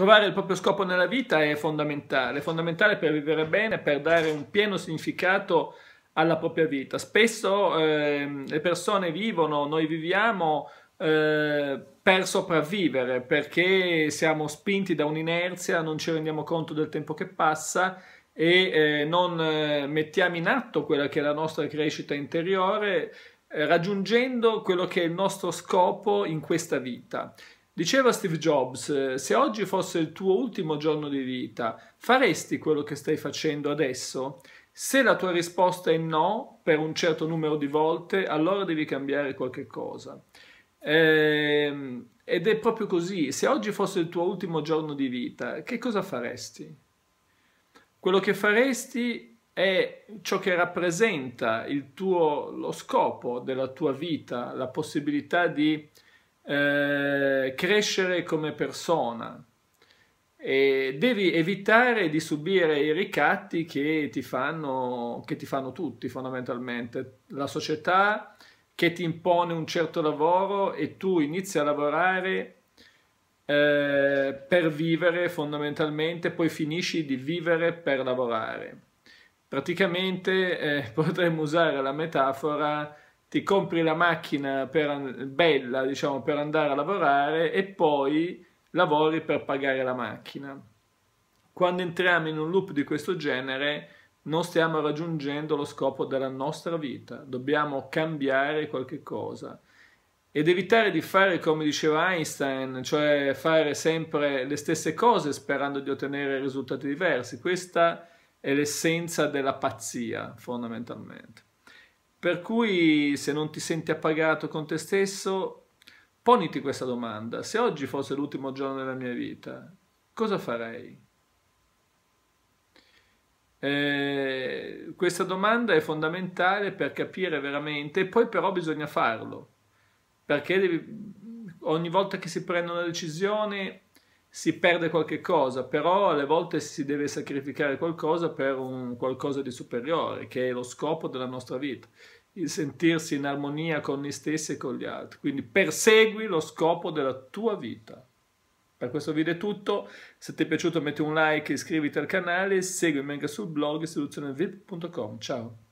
Trovare il proprio scopo nella vita è fondamentale, fondamentale per vivere bene, per dare un pieno significato alla propria vita. Spesso eh, le persone vivono, noi viviamo eh, per sopravvivere, perché siamo spinti da un'inerzia, non ci rendiamo conto del tempo che passa e eh, non eh, mettiamo in atto quella che è la nostra crescita interiore, eh, raggiungendo quello che è il nostro scopo in questa vita. Diceva Steve Jobs, eh, se oggi fosse il tuo ultimo giorno di vita, faresti quello che stai facendo adesso? Se la tua risposta è no, per un certo numero di volte, allora devi cambiare qualche cosa. Ehm, ed è proprio così, se oggi fosse il tuo ultimo giorno di vita, che cosa faresti? Quello che faresti è ciò che rappresenta il tuo, lo scopo della tua vita, la possibilità di eh, crescere come persona e devi evitare di subire i ricatti che ti fanno, che ti fanno tutti fondamentalmente, la società che ti impone un certo lavoro e tu inizi a lavorare eh, per vivere fondamentalmente, poi finisci di vivere per lavorare. Praticamente eh, potremmo usare la metafora ti compri la macchina per, bella, diciamo, per andare a lavorare e poi lavori per pagare la macchina. Quando entriamo in un loop di questo genere non stiamo raggiungendo lo scopo della nostra vita, dobbiamo cambiare qualche cosa ed evitare di fare come diceva Einstein, cioè fare sempre le stesse cose sperando di ottenere risultati diversi. Questa è l'essenza della pazzia fondamentalmente. Per cui se non ti senti appagato con te stesso, poniti questa domanda. Se oggi fosse l'ultimo giorno della mia vita, cosa farei? Eh, questa domanda è fondamentale per capire veramente, poi però bisogna farlo, perché devi, ogni volta che si prende una decisione si perde qualche cosa, però alle volte si deve sacrificare qualcosa per un qualcosa di superiore, che è lo scopo della nostra vita, il sentirsi in armonia con noi stessi e con gli altri. Quindi persegui lo scopo della tua vita. Per questo video è tutto, se ti è piaciuto metti un like, iscriviti al canale, seguimi anche sul blog istituzionevip.com. Ciao!